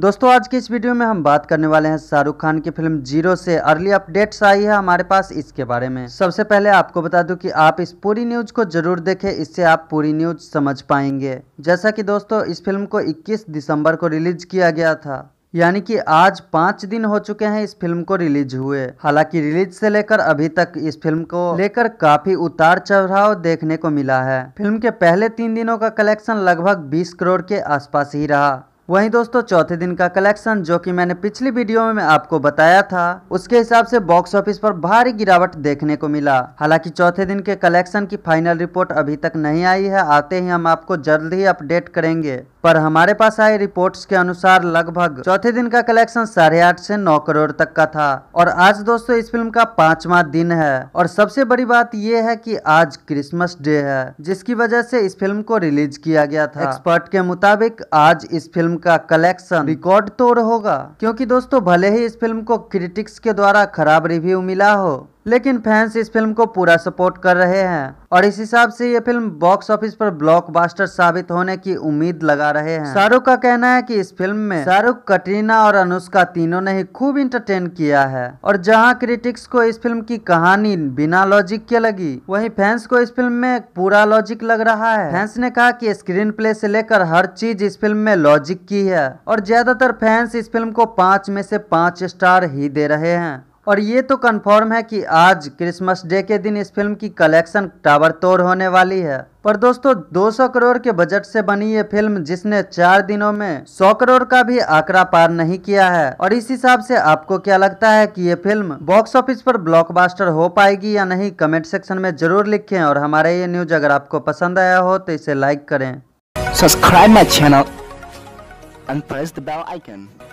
दोस्तों आज की इस वीडियो में हम बात करने वाले हैं शाहरुख खान की फिल्म जीरो से अर्ली अपडेट्स आई है हमारे पास इसके बारे में सबसे पहले आपको बता दूं कि आप इस पूरी न्यूज को जरूर देखें इससे आप पूरी न्यूज समझ पाएंगे जैसा कि दोस्तों इस फिल्म को 21 दिसंबर को रिलीज किया गया था यानी कि आज पाँच दिन हो चुके हैं इस फिल्म को रिलीज हुए हालांकि रिलीज से लेकर अभी तक इस फिल्म को लेकर काफी उतार चढ़ाव देखने को मिला है फिल्म के पहले तीन दिनों का कलेक्शन लगभग 20 करोड़ के आसपास ही रहा वहीं दोस्तों चौथे दिन का कलेक्शन जो कि मैंने पिछली वीडियो में आपको बताया था उसके हिसाब से बॉक्स ऑफिस पर भारी गिरावट देखने को मिला हालांकि चौथे दिन के कलेक्शन की फाइनल रिपोर्ट अभी तक नहीं आई है आते ही हम आपको जल्द ही अपडेट करेंगे पर हमारे पास आई रिपोर्ट्स के अनुसार लगभग चौथे दिन का कलेक्शन साढ़े आठ से नौ करोड़ तक का था और आज दोस्तों इस फिल्म का पांचवा दिन है और सबसे बड़ी बात ये है कि आज क्रिसमस डे है जिसकी वजह से इस फिल्म को रिलीज किया गया था एक्सपर्ट के मुताबिक आज इस फिल्म का कलेक्शन रिकॉर्ड तोड़ होगा क्योंकि दोस्तों भले ही इस फिल्म को क्रिटिक्स के द्वारा खराब रिव्यू मिला हो लेकिन फैंस इस फिल्म को पूरा सपोर्ट कर रहे हैं और इस हिसाब से ये फिल्म बॉक्स ऑफिस पर ब्लॉकबस्टर साबित होने की उम्मीद लगा रहे हैं शाहरुख का कहना है कि इस फिल्म में शाहरुख कटरीना और अनुष्का तीनों ने ही खूब इंटरटेन किया है और जहां क्रिटिक्स को इस फिल्म की कहानी बिना लॉजिक के लगी वहीं फैंस को इस फिल्म में पूरा लॉजिक लग रहा है फैंस ने कहा की स्क्रीन प्ले से लेकर हर चीज इस फिल्म में लॉजिक की है और ज्यादातर फैंस इस फिल्म को पाँच में से पाँच स्टार ही दे रहे हैं और ये तो कंफर्म है कि आज क्रिसमस डे के दिन इस फिल्म की कलेक्शन टावर तोड़ होने वाली है पर दोस्तों 200 करोड़ के बजट से बनी ये फिल्म जिसने चार दिनों में 100 करोड़ का भी आंकड़ा पार नहीं किया है और इस हिसाब से आपको क्या लगता है कि ये फिल्म बॉक्स ऑफिस पर ब्लॉकबस्टर हो पाएगी या नहीं कमेंट सेक्शन में जरूर लिखें और हमारे ये न्यूज अगर आपको पसंद आया हो तो इसे लाइक करें सब्सक्राइब माई चैनल